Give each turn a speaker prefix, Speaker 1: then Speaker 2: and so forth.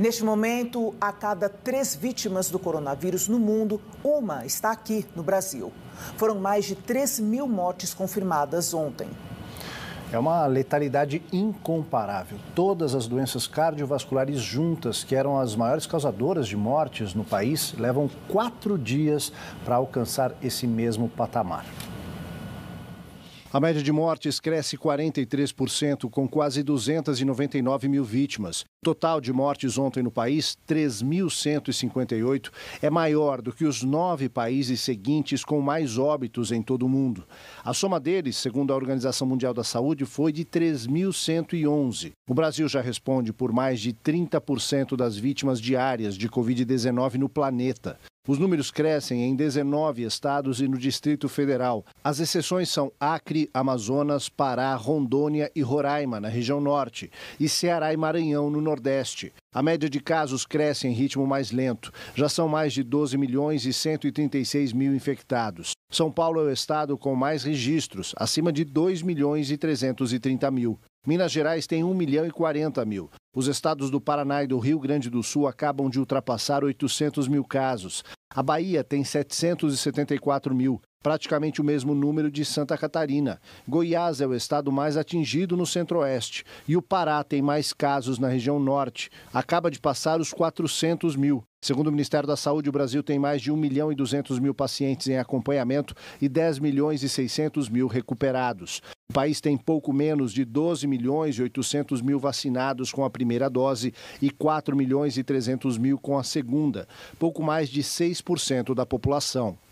Speaker 1: Neste momento, a cada três vítimas do coronavírus no mundo, uma está aqui no Brasil. Foram mais de 3 mil mortes confirmadas ontem. É uma letalidade incomparável. Todas as doenças
Speaker 2: cardiovasculares juntas, que eram as maiores causadoras de mortes no país, levam quatro dias para alcançar esse mesmo patamar. A média de mortes cresce 43%, com quase 299 mil vítimas. O total de mortes ontem no país, 3.158, é maior do que os nove países seguintes com mais óbitos em todo o mundo. A soma deles, segundo a Organização Mundial da Saúde, foi de 3.111. O Brasil já responde por mais de 30% das vítimas diárias de Covid-19 no planeta. Os números crescem em 19 estados e no Distrito Federal. As exceções são Acre, Amazonas, Pará, Rondônia e Roraima, na região norte, e Ceará e Maranhão, no nordeste. A média de casos cresce em ritmo mais lento. Já são mais de 12 milhões e 136 mil infectados. São Paulo é o estado com mais registros, acima de 2 milhões e 330 mil. Minas Gerais tem 1 milhão e 40 mil. Os estados do Paraná e do Rio Grande do Sul acabam de ultrapassar 800 mil casos. A Bahia tem 774 mil praticamente o mesmo número de Santa Catarina. Goiás é o estado mais atingido no centro-oeste e o Pará tem mais casos na região norte. Acaba de passar os 400 mil. Segundo o Ministério da Saúde, o Brasil tem mais de 1 milhão e 200 mil pacientes em acompanhamento e 10 milhões e 600 mil recuperados. O país tem pouco menos de 12 milhões e 800 mil vacinados com a primeira dose e 4 milhões e 300 mil com a segunda, pouco mais de 6% da população.